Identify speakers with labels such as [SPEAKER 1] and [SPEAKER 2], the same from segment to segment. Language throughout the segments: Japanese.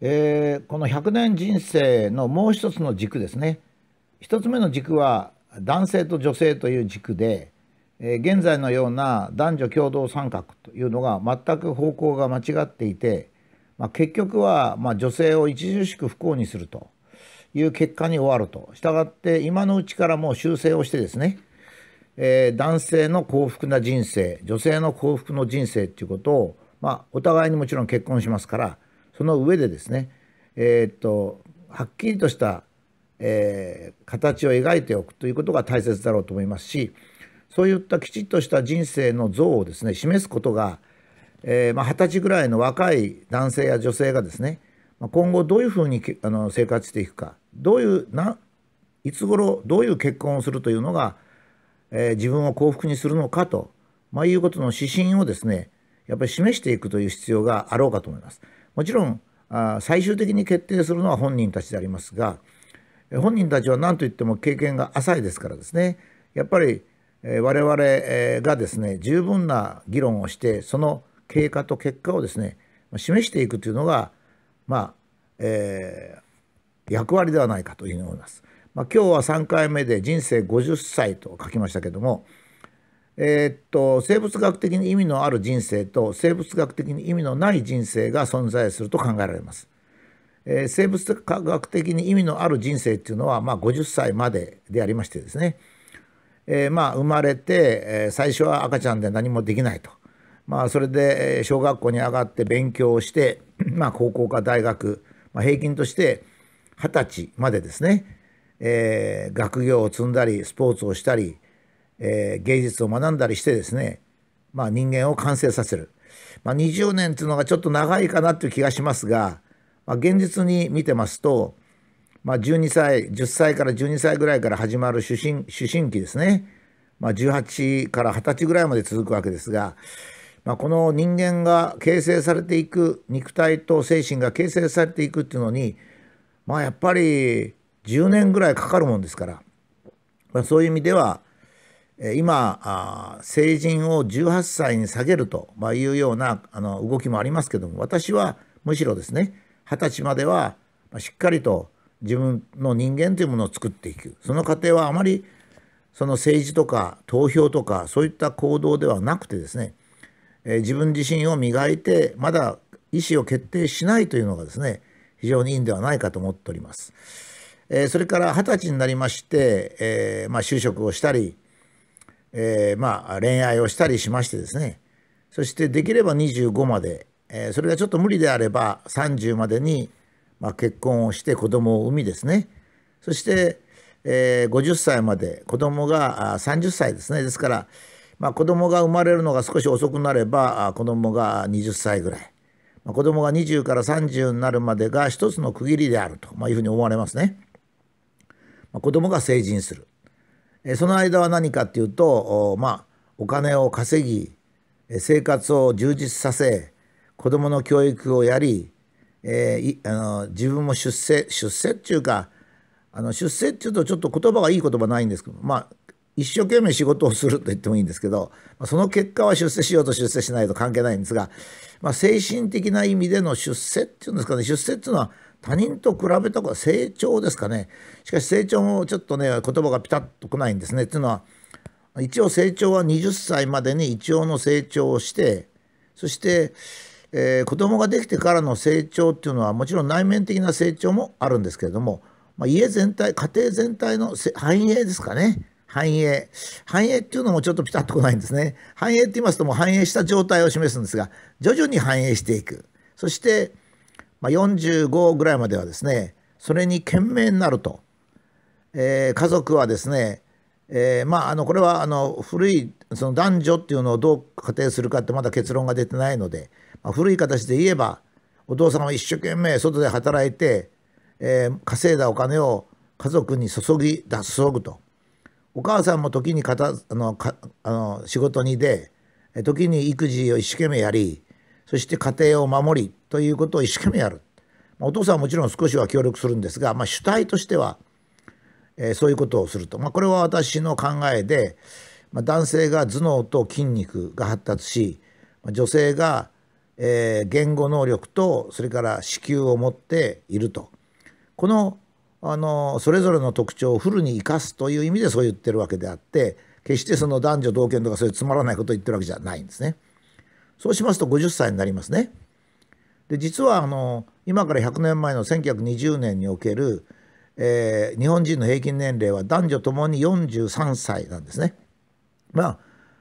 [SPEAKER 1] えー、この100年人生のもう一つの軸ですね一つ目の軸は男性と女性という軸で、えー、現在のような男女共同参画というのが全く方向が間違っていて、まあ、結局はまあ女性を著しく不幸にするという結果に終わるとしたがって今のうちからもう修正をしてですね、えー、男性の幸福な人生女性の幸福の人生っていうことを、まあ、お互いにもちろん結婚しますからその上でですね、えー、っとはっきりとした、えー、形を描いておくということが大切だろうと思いますしそういったきちっとした人生の像をですね示すことが、えー、まあ、歳ぐらいの若い男性や女性がですね今後どういうふうにあの生活していくかどういうないつ頃どういう結婚をするというのが、えー、自分を幸福にするのかと、まあ、いうことの指針をですねやっぱり示していくという必要があろうかと思います。もちろんあ最終的に決定するのは本人たちでありますが本人たちは何といっても経験が浅いですからですねやっぱり我々がですね十分な議論をしてその経過と結果をですね示していくというのがまあ、えー、役割ではないかというふうに思います。まあ、今日は3回目で人生50歳と書きましたけどもえっと生物学的に意味のある人生と生物学的に意味のない人生が存在すると考えられます。えー、生物学的に意味のある人生っていうのは、まあ、50歳まででありましてですね、えー、まあ生まれて、えー、最初は赤ちゃんで何もできないと、まあ、それで小学校に上がって勉強をして、まあ、高校か大学、まあ、平均として二十歳までですね、えー、学業を積んだりスポーツをしたりえー、芸術を学んだりしてですね、まあ、人間を完成させる、まあ、20年ていうのがちょっと長いかなという気がしますが、まあ、現実に見てますと、まあ、12歳10歳から12歳ぐらいから始まる主審主審期ですね、まあ、18から20歳ぐらいまで続くわけですが、まあ、この人間が形成されていく肉体と精神が形成されていくっていうのに、まあ、やっぱり10年ぐらいかかるもんですから、まあ、そういう意味では今成人を18歳に下げるというようなあの動きもありますけども私はむしろですね二十歳まではしっかりと自分の人間というものを作っていくその過程はあまりその政治とか投票とかそういった行動ではなくてですね自分自身を磨いてまだ意思を決定しないというのがですね非常にいいんではないかと思っております。それから二十歳になりまして、まあ、就職をしたりえー、まあ、恋愛をしたりしましてですねそしてできれば25まで、えー、それがちょっと無理であれば30までに、まあ、結婚をして子供を産みですねそして、えー、50歳まで子供が30歳ですねですから、まあ、子供が生まれるのが少し遅くなれば子供が20歳ぐらい、まあ、子供が20から30になるまでが一つの区切りであると、まあ、いうふうに思われますね。ま子供が成人するその間は何かっていうとまあお金を稼ぎ生活を充実させ子どもの教育をやり、えー、あの自分も出世出世っていうかあの出世っていうとちょっと言葉がいい言葉ないんですけどまあ一生懸命仕事をすると言ってもいいんですけどその結果は出世しようと出世しないと関係ないんですが、まあ、精神的な意味での出世っていうんですかね出世っていうのは他人と比べたことは成長ですかねしかし成長もちょっとね言葉がピタッとこないんですねっていうのは一応成長は20歳までに一応の成長をしてそして、えー、子供ができてからの成長っていうのはもちろん内面的な成長もあるんですけれども、まあ、家全体家庭全体の繁栄ですかね繁栄繁栄っていうのもちょっとピタッとこないんですね繁栄って言いますともう繁栄した状態を示すんですが徐々に繁栄していくそしてまあ、45ぐらいまではですねそれに懸命になると、えー、家族はですね、えー、まああのこれはあの古いその男女っていうのをどう仮定するかってまだ結論が出てないので、まあ、古い形で言えばお父さんは一生懸命外で働いて、えー、稼いだお金を家族に注ぎ出す注ぐとお母さんも時にかたあのかあの仕事に出時に育児を一生懸命やりそして家庭を守りということを一生懸命やる。お父さんはもちろん少しは協力するんですが、まあ、主体としては、えー、そういうことをすると、まあ、これは私の考えで、まあ、男性が頭脳と筋肉が発達し女性が、えー、言語能力とそれから子宮を持っているとこのあのそれぞれの特徴をフルに生かすという意味でそう言ってるわけであって決してその男女同権とかそういうつまらないことを言ってるわけじゃないんですね。そうしますと50歳になりますね。で実はあの今から100年前の1920年における、えー、日本人の平均年齢は男女ともに43歳なんですね。まあ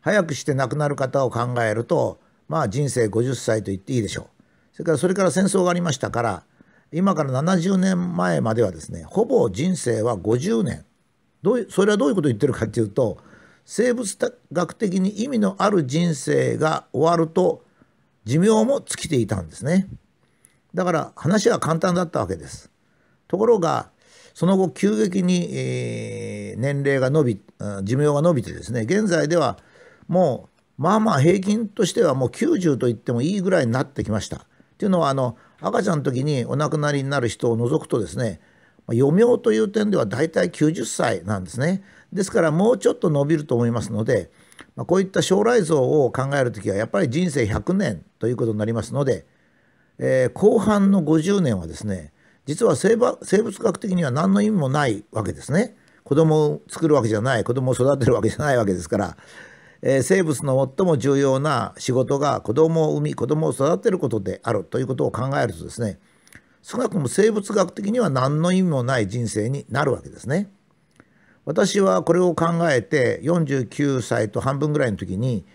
[SPEAKER 1] 早くして亡くなる方を考えるとまあ人生50歳と言っていいでしょう。それからそれから戦争がありましたから今から70年前まではですねほぼ人生は50年どうそれはどういうことを言ってるかっていうと生物学的に意味のある人生が終わると寿命も尽きていたんですねだから話は簡単だったわけですところがその後急激に、えー、年齢が伸び寿命が伸びてですね現在ではもうまあまあ平均としてはもう90と言ってもいいぐらいになってきました。というのはあの赤ちゃんの時にお亡くなりになる人を除くとですね余命という点では大体90歳なんですね。ですからもうちょっと伸びると思いますので、まあ、こういった将来像を考える時はやっぱり人生100年ということになりますので、えー、後半の50年はですね実は生物学的には何の意味もないわけですね。子供を作るわけじゃない子供を育てるわけじゃないわけですから、えー、生物の最も重要な仕事が子供を産み子供を育てることであるということを考えるとですね少なくとも生物学的には何の意味もない人生になるわけですね。私はこれを考えて49歳と半分ぐらいの時に、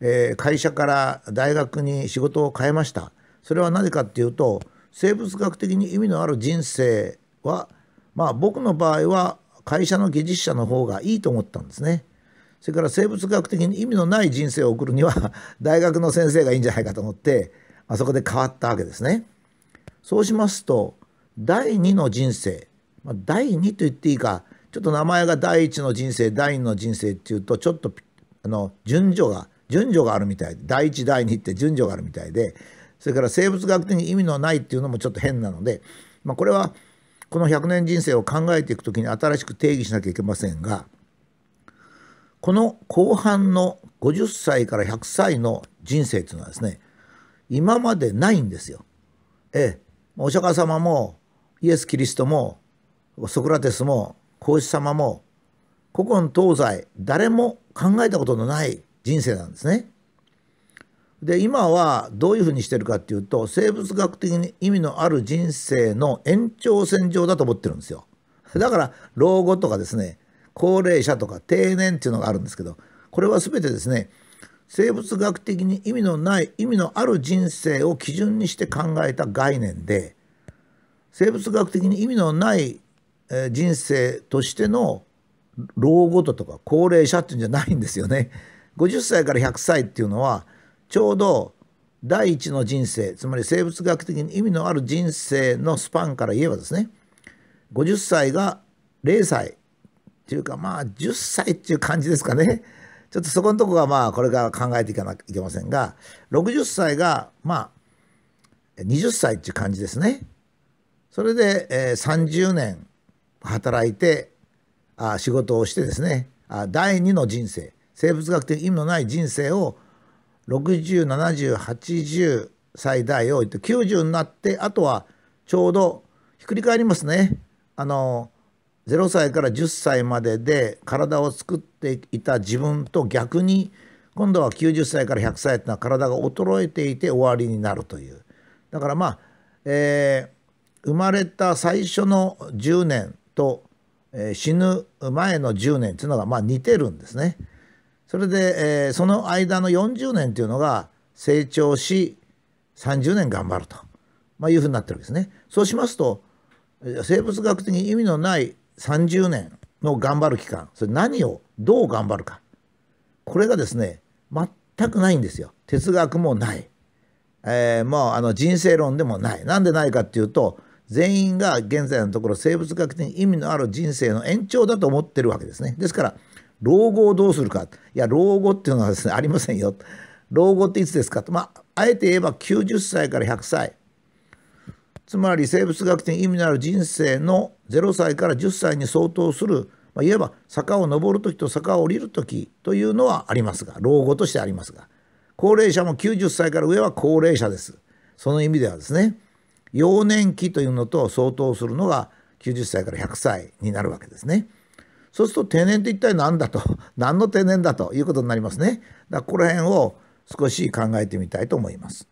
[SPEAKER 1] えー、会社から大学に仕事を変えました。それはなぜかっていうと生物学的に意味のある人生はまあ僕の場合は会社の技術者の方がいいと思ったんですね。それから生物学的に意味のない人生を送るには大学の先生がいいんじゃないかと思って、あそこで変わったわけですね。そうしますと第2の人生、まあ、第2と言っていいかちょっと名前が第1の人生第2の人生っていうとちょっとあの順序が順序があるみたいで第1第2って順序があるみたいでそれから生物学的に意味のないっていうのもちょっと変なので、まあ、これはこの100年人生を考えていく時に新しく定義しなきゃいけませんがこの後半の50歳から100歳の人生っていうのはですね今までないんですよ。ええ、お釈迦様もイエス・キリストもソクラテスも孔子様も古今東西誰も考えたことのない人生なんですね。で今はどういうふうにしてるかっていうと生物学的に意味のある人生の延長線上だと思ってるんですよ。だから老後とかですね高齢者とか定年っていうのがあるんですけどこれは全てですね生物学的に意味のない意味のある人生を基準にして考えた概念で生物学的に意味のない人生としての老後ととか高齢者っていうんじゃないんですよね。50歳から100歳っていうのはちょうど第一の人生つまり生物学的に意味のある人生のスパンから言えばですね50歳が0歳っていうかまあ10歳っていう感じですかね。ちょっとそこのとこがまあこれから考えていかなきゃいけませんが60歳がまあ20歳っていう感じですね。それで、えー、30年働いてあ仕事をしてですねあ第2の人生生物学的意味のない人生を607080歳代を言って90になってあとはちょうどひっくり返りますね。あのー0歳から10歳までで体を作っていた自分と逆に今度は90歳から100歳っていうのは体が衰えていて終わりになるというだからまあ、えー、生まれた最初の10年と、えー、死ぬ前の10年っていうのがまあ似てるんですね。それで、えー、その間の40年っていうのが成長し30年頑張ると、まあ、いうふうになってるわけですね。そうしますと生物学的に意味のない30年の頑張る期間それ何をどう頑張るかこれがですね全くないんですよ哲学もない、えー、もうあの人生論でもないなんでないかっていうと全員が現在のところ生物学的に意味のある人生の延長だと思ってるわけですねですから老後をどうするかいや老後っていうのはですねありませんよ老後っていつですかとまああえて言えば90歳から100歳つまり生物学的に意味のある人生の0歳から10歳に相当する、まあ、いわば坂を登る時と坂を降りる時というのはありますが老後としてありますが高齢者も90歳から上は高齢者ですその意味ではですね幼年期というのと相当するのが90歳から100歳になるわけですね。そうすると定年って一体何だと 何の定年だということになりますね。だからここら辺を少し考えてみたいと思います。